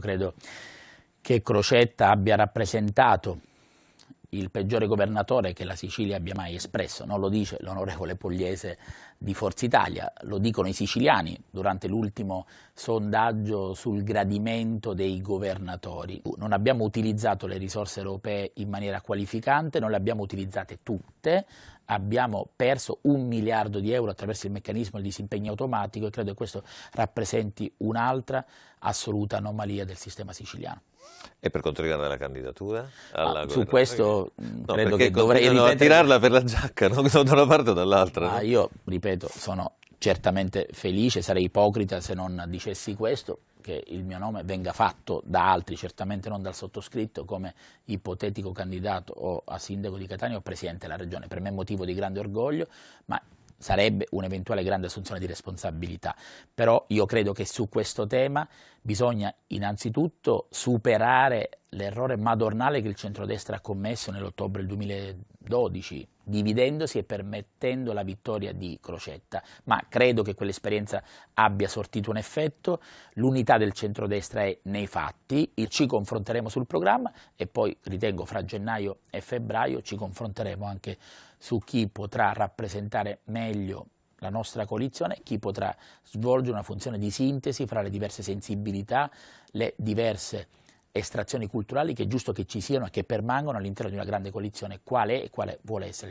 Credo che Crocetta abbia rappresentato il peggiore governatore che la Sicilia abbia mai espresso, non lo dice l'onorevole Pugliese di Forza Italia, lo dicono i siciliani durante l'ultimo sondaggio sul gradimento dei governatori. Uh, non abbiamo utilizzato le risorse europee in maniera qualificante, non le abbiamo utilizzate tutte, abbiamo perso un miliardo di euro attraverso il meccanismo di disimpegno automatico e credo che questo rappresenti un'altra assoluta anomalia del sistema siciliano. E per quanto riguarda la candidatura? Ah, su questo io mm, no, credo che dovrei ripetere... tirarla per la giacca, no? da una parte o dall'altra. Ah, io ripeto, sono certamente felice, sarei ipocrita se non dicessi questo, che il mio nome venga fatto da altri, certamente non dal sottoscritto, come ipotetico candidato o a sindaco di Catania o presidente della regione. Per me è motivo di grande orgoglio, ma sarebbe un'eventuale grande assunzione di responsabilità, però io credo che su questo tema bisogna innanzitutto superare l'errore madornale che il centrodestra ha commesso nell'ottobre del 2000 12, dividendosi e permettendo la vittoria di Crocetta, ma credo che quell'esperienza abbia sortito un effetto, l'unità del centrodestra è nei fatti, ci confronteremo sul programma e poi ritengo fra gennaio e febbraio ci confronteremo anche su chi potrà rappresentare meglio la nostra coalizione, chi potrà svolgere una funzione di sintesi fra le diverse sensibilità, le diverse estrazioni culturali che è giusto che ci siano e che permangono all'interno di una grande coalizione, quale e quale vuole essere.